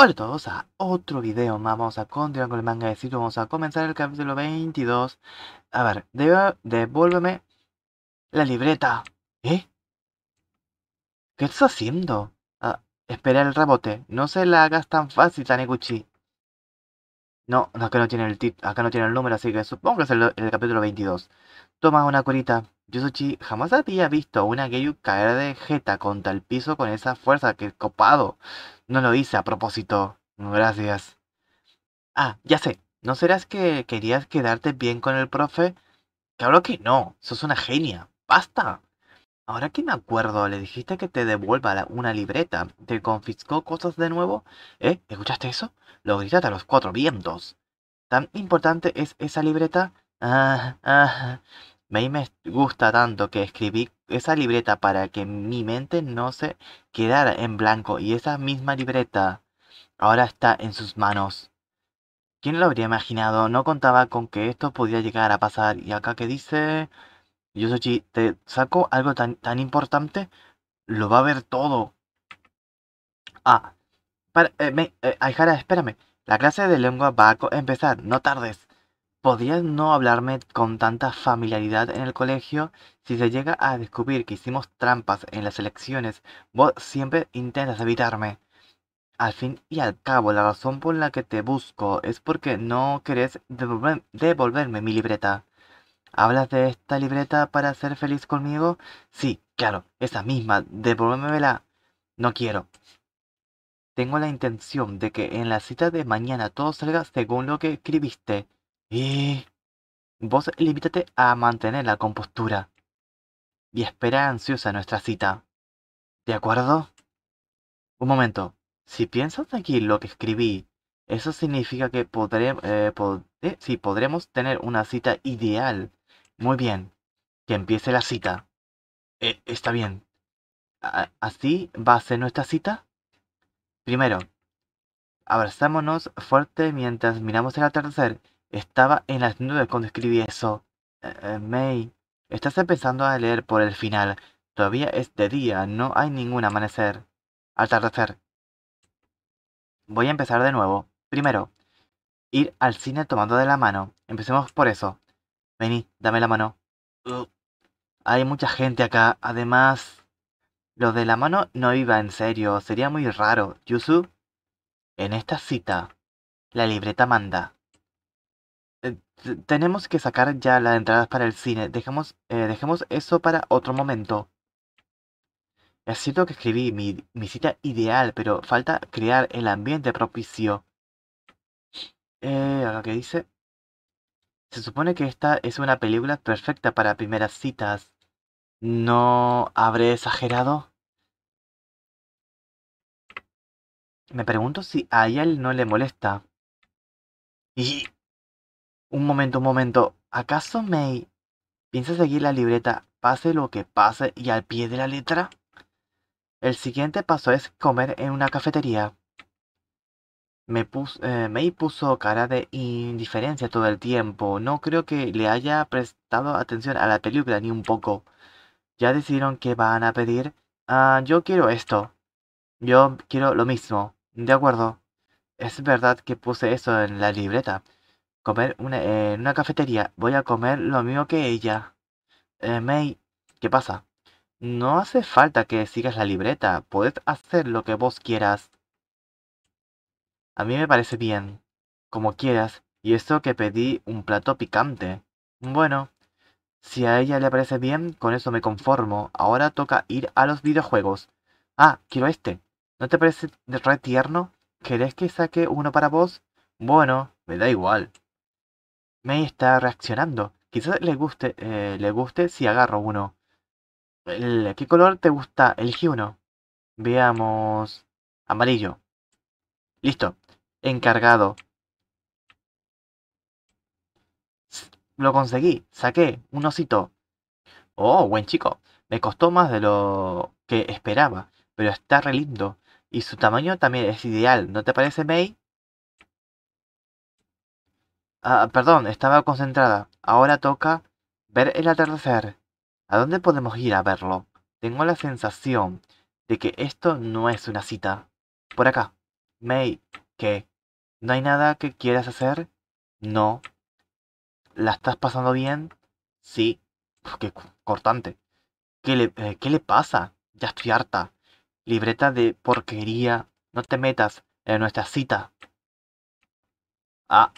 Hola a todos a otro video más, vamos a continuar con el manga de vamos a comenzar el capítulo 22 A ver, devuélveme la libreta ¿Eh? ¿Qué estás haciendo? Ah, espera el rebote, no se la hagas tan fácil, Taniguchi No, acá no tiene el tip, acá no tiene el número, así que supongo que es el, capítulo 22 Toma una curita Yosuchi jamás había visto a una Geyu caer de jeta contra el piso con esa fuerza que copado. No lo hice a propósito. Gracias. Ah, ya sé. ¿No serás que querías quedarte bien con el profe? Claro que no. Sos una genia. ¡Basta! Ahora que me acuerdo, le dijiste que te devuelva una libreta. ¿Te confiscó cosas de nuevo? ¿Eh? ¿Escuchaste eso? Lo gritaste a los cuatro vientos. ¿Tan importante es esa libreta? Ah, ah me gusta tanto que escribí esa libreta para que mi mente no se quedara en blanco y esa misma libreta ahora está en sus manos. ¿Quién lo habría imaginado? No contaba con que esto podía llegar a pasar. Y acá que dice, Yosuchi, te saco algo tan, tan importante, lo va a ver todo. Ah, para, eh, eh, espérame. La clase de lengua va a empezar, no tardes. ¿Podrías no hablarme con tanta familiaridad en el colegio? Si se llega a descubrir que hicimos trampas en las elecciones, vos siempre intentas evitarme. Al fin y al cabo, la razón por la que te busco es porque no querés devolverme mi libreta. ¿Hablas de esta libreta para ser feliz conmigo? Sí, claro, esa misma, la, No quiero. Tengo la intención de que en la cita de mañana todo salga según lo que escribiste. Y vos limítate a mantener la compostura y espera ansiosa nuestra cita. ¿De acuerdo? Un momento, si piensas aquí lo que escribí, eso significa que eh, podremos tener una cita ideal. Muy bien, que empiece la cita. Eh, está bien. ¿Así va a ser nuestra cita? Primero, abrazámonos fuerte mientras miramos el atardecer estaba en las nubes cuando escribí eso. Mei. Eh, eh, May, estás empezando a leer por el final. Todavía es de día, no hay ningún amanecer. Atardecer. Voy a empezar de nuevo. Primero, ir al cine tomando de la mano. Empecemos por eso. Vení, dame la mano. Uh, hay mucha gente acá. Además, lo de la mano no iba en serio. Sería muy raro. Yusu, en esta cita, la libreta manda. Eh, tenemos que sacar ya las entradas para el cine. Dejemos, eh, eso para otro momento. Es cierto que escribí mi, cita ideal, pero falta crear el ambiente propicio. Eh, dice. Se supone que esta es una película perfecta para primeras citas. ¿No habré exagerado? Me pregunto si a él no le molesta. Y un momento, un momento. ¿Acaso May piensa seguir la libreta pase lo que pase y al pie de la letra? El siguiente paso es comer en una cafetería. Me puso, eh, May puso cara de indiferencia todo el tiempo. No creo que le haya prestado atención a la película ni un poco. Ya decidieron que van a pedir. Ah, yo quiero esto. Yo quiero lo mismo. De acuerdo. Es verdad que puse eso en la libreta comer una, eh, en una cafetería. Voy a comer lo mismo que ella. Eh, May, ¿qué pasa? No hace falta que sigas la libreta. Puedes hacer lo que vos quieras. A mí me parece bien. Como quieras. Y eso que pedí un plato picante. Bueno, si a ella le parece bien, con eso me conformo. Ahora toca ir a los videojuegos. Ah, quiero este. ¿No te parece re tierno? ¿Querés que saque uno para vos? Bueno, me da igual. May está reaccionando. Quizás le guste, eh, le guste si agarro uno. ¿Qué color te gusta? Elige uno. Veamos. Amarillo. Listo. Encargado. Lo conseguí. Saqué un osito. Oh, buen chico. Me costó más de lo que esperaba, pero está re lindo. Y su tamaño también es ideal, ¿no te parece, May? Ah, perdón, estaba concentrada. Ahora toca ver el atardecer. ¿A dónde podemos ir a verlo? Tengo la sensación de que esto no es una cita. Por acá. May, ¿qué? ¿No hay nada que quieras hacer? No. ¿La estás pasando bien? Sí. qué cortante. ¿Qué le, eh, ¿Qué le pasa? Ya estoy harta. Libreta de porquería. No te metas en nuestra cita. Ah,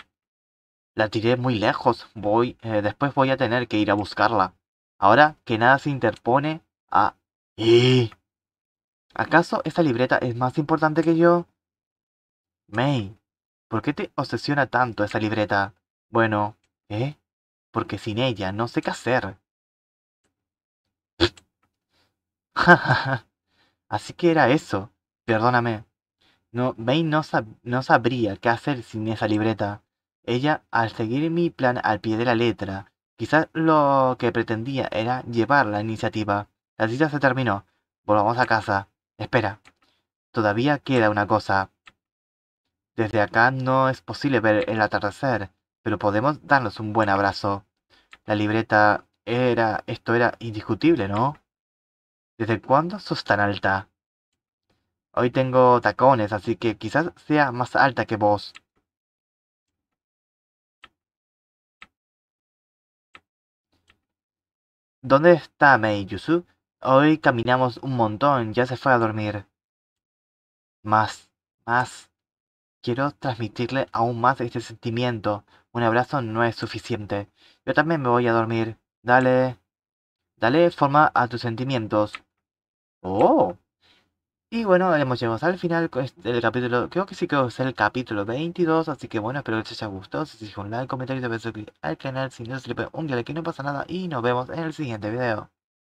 la tiré muy lejos. Voy, eh, después voy a tener que ir a buscarla. Ahora que nada se interpone a... Ah, ¡Y! ¿Acaso esa libreta es más importante que yo? May, ¿por qué te obsesiona tanto esa libreta? Bueno, ¿eh? Porque sin ella no sé qué hacer. Así que era eso. Perdóname. No, May no sabría qué hacer sin esa libreta. Ella, al seguir mi plan al pie de la letra, quizás lo que pretendía era llevar la iniciativa. La cita se terminó. Volvamos a casa. Espera. Todavía queda una cosa. Desde acá no es posible ver el atardecer, pero podemos darnos un buen abrazo. La libreta era... Esto era indiscutible, ¿no? ¿Desde cuándo sos tan alta? Hoy tengo tacones, así que quizás sea más alta que vos. ¿Dónde está Mei Hoy caminamos un montón, ya se fue a dormir. Más, más. Quiero transmitirle aún más este sentimiento. Un abrazo no es suficiente. Yo también me voy a dormir. Dale. Dale forma a tus sentimientos. Oh. Y bueno, hemos llegado al final del este, capítulo, creo que sí que es el capítulo 22, así que bueno, espero que les haya gustado, si se un like, comentario y te al canal, si no se le puede un like que no pasa nada y nos vemos en el siguiente video.